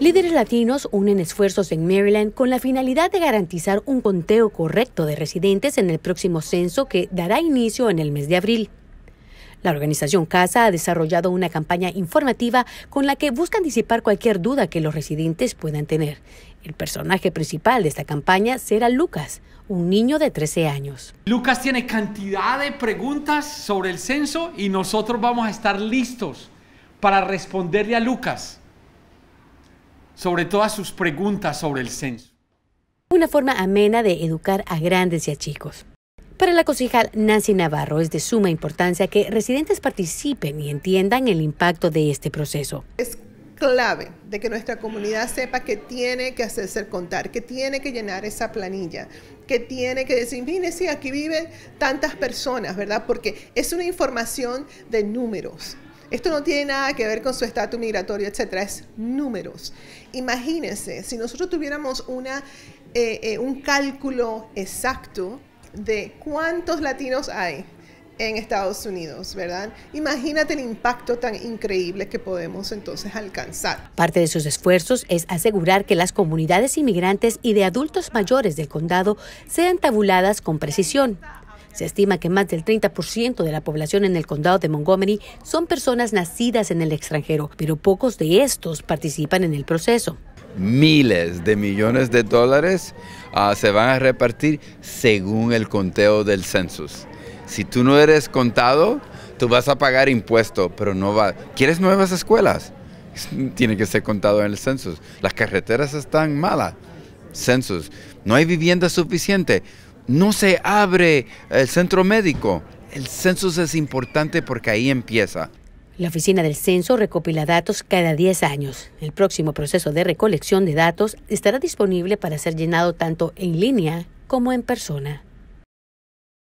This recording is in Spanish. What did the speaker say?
Líderes latinos unen esfuerzos en Maryland con la finalidad de garantizar un conteo correcto de residentes en el próximo censo que dará inicio en el mes de abril. La organización CASA ha desarrollado una campaña informativa con la que buscan disipar cualquier duda que los residentes puedan tener. El personaje principal de esta campaña será Lucas, un niño de 13 años. Lucas tiene cantidad de preguntas sobre el censo y nosotros vamos a estar listos para responderle a Lucas sobre todas sus preguntas sobre el censo. Una forma amena de educar a grandes y a chicos. Para la concejal Nancy Navarro es de suma importancia que residentes participen y entiendan el impacto de este proceso. Es clave de que nuestra comunidad sepa que tiene que hacerse contar, que tiene que llenar esa planilla, que tiene que decir, mire, sí, aquí viven tantas personas, ¿verdad? Porque es una información de números, esto no tiene nada que ver con su estatus migratorio, etcétera, es números. Imagínense, si nosotros tuviéramos una, eh, eh, un cálculo exacto de cuántos latinos hay en Estados Unidos, ¿verdad? Imagínate el impacto tan increíble que podemos entonces alcanzar. Parte de sus esfuerzos es asegurar que las comunidades inmigrantes y de adultos mayores del condado sean tabuladas con precisión. Se estima que más del 30% de la población en el condado de Montgomery son personas nacidas en el extranjero, pero pocos de estos participan en el proceso. Miles de millones de dólares ah, se van a repartir según el conteo del census. Si tú no eres contado, tú vas a pagar impuesto, pero no va. ¿Quieres nuevas escuelas? Tiene que ser contado en el census. Las carreteras están malas. Census. No hay vivienda suficiente no se abre el centro médico. El censo es importante porque ahí empieza. La Oficina del Censo recopila datos cada 10 años. El próximo proceso de recolección de datos estará disponible para ser llenado tanto en línea como en persona.